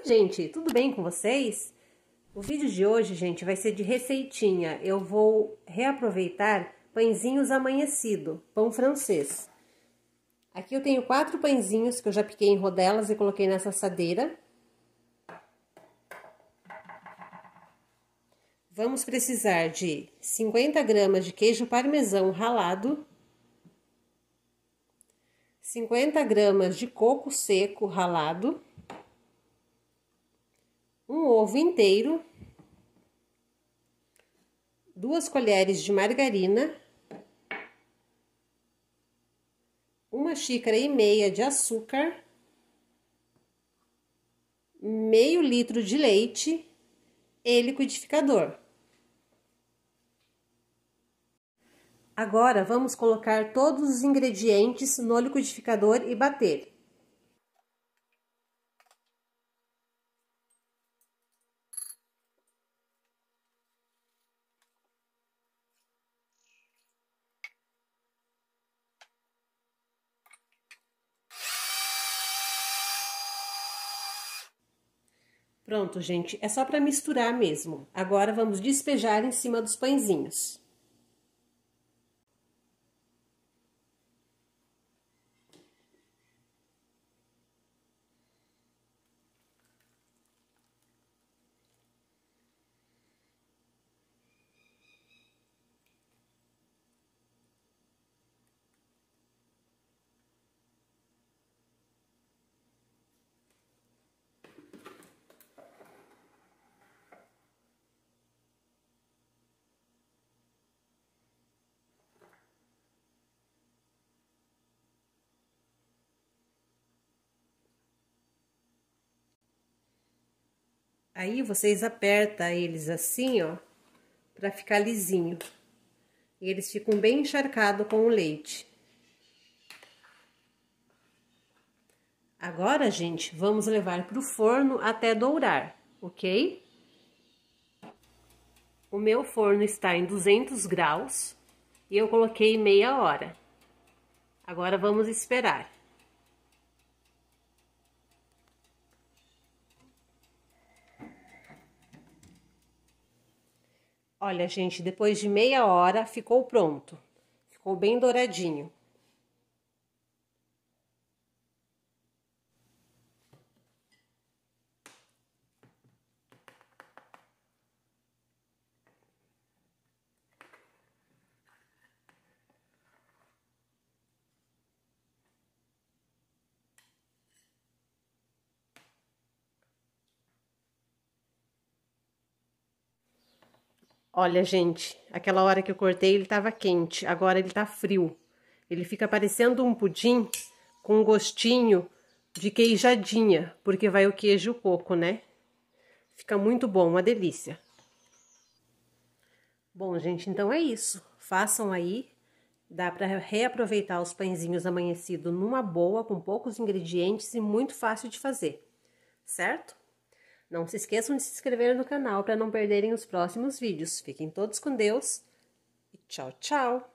Oi, gente, tudo bem com vocês? O vídeo de hoje, gente, vai ser de receitinha. Eu vou reaproveitar pãezinhos amanhecido, pão francês. Aqui eu tenho quatro pãezinhos que eu já piquei em rodelas e coloquei nessa assadeira. Vamos precisar de 50 gramas de queijo parmesão ralado, 50 gramas de coco seco ralado, ovo inteiro, duas colheres de margarina, uma xícara e meia de açúcar, meio litro de leite e liquidificador. Agora vamos colocar todos os ingredientes no liquidificador e bater. Pronto, gente, é só para misturar mesmo. Agora vamos despejar em cima dos pãezinhos. Aí vocês aperta eles assim, ó, para ficar lisinho. E eles ficam bem encharcados com o leite. Agora, gente, vamos levar para o forno até dourar, ok? O meu forno está em 200 graus e eu coloquei meia hora. Agora vamos esperar. Olha, gente, depois de meia hora ficou pronto. Ficou bem douradinho. Olha, gente, aquela hora que eu cortei ele estava quente, agora ele está frio. Ele fica parecendo um pudim com um gostinho de queijadinha, porque vai o queijo e o coco, né? Fica muito bom, uma delícia. Bom, gente, então é isso. Façam aí. Dá para reaproveitar os pãezinhos amanhecidos numa boa, com poucos ingredientes e muito fácil de fazer, certo? Não se esqueçam de se inscrever no canal para não perderem os próximos vídeos. Fiquem todos com Deus e tchau, tchau!